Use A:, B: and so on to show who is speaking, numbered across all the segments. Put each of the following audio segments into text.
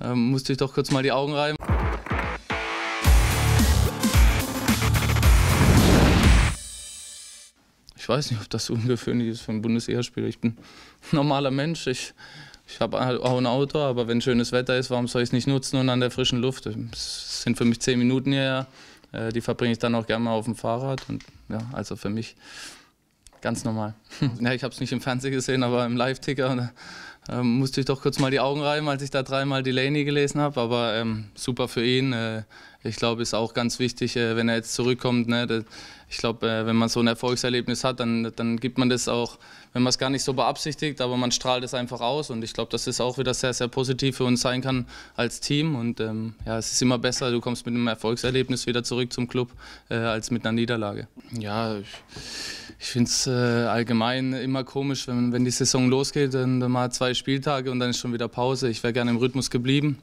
A: ähm, musste ich doch kurz mal die Augen reiben. Ich weiß nicht, ob das ungewöhnlich ist für einen Bundesligaspieler. Ich bin ein normaler Mensch. Ich, ich habe auch ein Auto, aber wenn schönes Wetter ist, warum soll ich es nicht nutzen und an der frischen Luft? Es sind für mich zehn Minuten hierher. Äh, die verbringe ich dann auch gerne mal auf dem Fahrrad. Und ja, also für mich ganz normal. ja, ich habe es nicht im Fernsehen gesehen, aber im Live-Ticker ähm, musste ich doch kurz mal die Augen reiben, als ich da dreimal Delaney gelesen habe. Aber ähm, super für ihn. Äh, ich glaube, ist auch ganz wichtig, äh, wenn er jetzt zurückkommt. Ne? Ich glaube, äh, wenn man so ein Erfolgserlebnis hat, dann, dann gibt man das auch, wenn man es gar nicht so beabsichtigt, aber man strahlt es einfach aus. Und ich glaube, dass es auch wieder sehr, sehr positiv für uns sein kann als Team. Und ähm, ja, es ist immer besser, du kommst mit einem Erfolgserlebnis wieder zurück zum Club, äh, als mit einer Niederlage. Ja, ich, ich finde es äh, allgemein immer komisch, wenn, wenn die Saison losgeht, dann mal zwei Spieltage und dann ist schon wieder Pause. Ich wäre gerne im Rhythmus geblieben.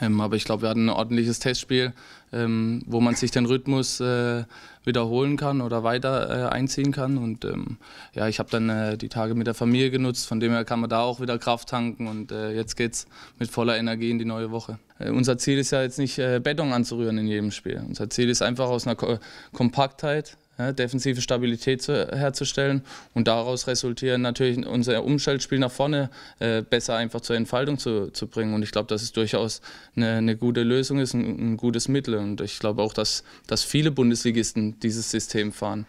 A: Ähm, aber ich glaube, wir hatten ein ordentliches Testspiel, ähm, wo man sich den Rhythmus äh, wiederholen kann oder weiter äh, einziehen kann. Und ähm, ja, ich habe dann äh, die Tage mit der Familie genutzt, von dem her kann man da auch wieder Kraft tanken und äh, jetzt geht es mit voller Energie in die neue Woche. Äh, unser Ziel ist ja jetzt nicht äh, Beton anzurühren in jedem Spiel. Unser Ziel ist einfach aus einer Ko Kompaktheit ne, defensive Stabilität zu, herzustellen. Und daraus resultieren natürlich unser Umschaltspiel nach vorne äh, besser einfach zur Entfaltung zu, zu bringen. Und ich glaube, dass es durchaus eine, eine gute Lösung ist, ein, ein gutes Mittel. Und ich glaube auch, dass, dass viele Bundesligisten dieses System fahren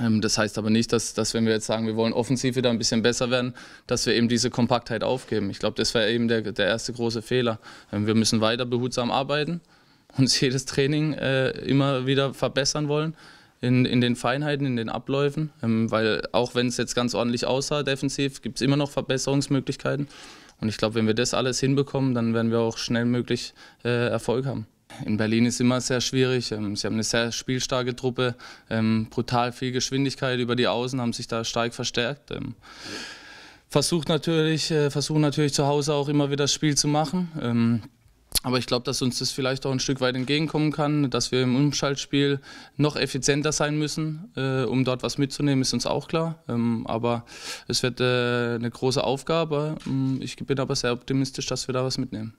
A: ähm, das heißt aber nicht, dass, dass, wenn wir jetzt sagen, wir wollen offensiv wieder ein bisschen besser werden, dass wir eben diese Kompaktheit aufgeben. Ich glaube, das wäre eben der, der, erste große Fehler. Ähm, wir müssen weiter behutsam arbeiten, uns jedes Training äh, immer wieder verbessern wollen in, in den Feinheiten, in den Abläufen, ähm, weil auch wenn es jetzt ganz ordentlich aussah defensiv, gibt es immer noch Verbesserungsmöglichkeiten. Und ich glaube, wenn wir das alles hinbekommen, dann werden wir auch schnell möglich äh, Erfolg haben. In Berlin ist immer sehr schwierig. Ähm, sie haben eine sehr spielstarke Truppe, ähm, brutal viel Geschwindigkeit über die Außen, haben sich da stark verstärkt. Ähm, versucht natürlich, äh, versuchen natürlich zu Hause auch immer wieder das Spiel zu machen. Aber ich glaube, dass uns das vielleicht auch ein Stück weit entgegenkommen kann, dass wir im Umschaltspiel noch effizienter sein müssen, äh, um dort was mitzunehmen, ist uns auch klar. Ähm, aber es wird äh, eine große Aufgabe. Ähm, ich bin aber sehr optimistisch, dass wir da was mitnehmen.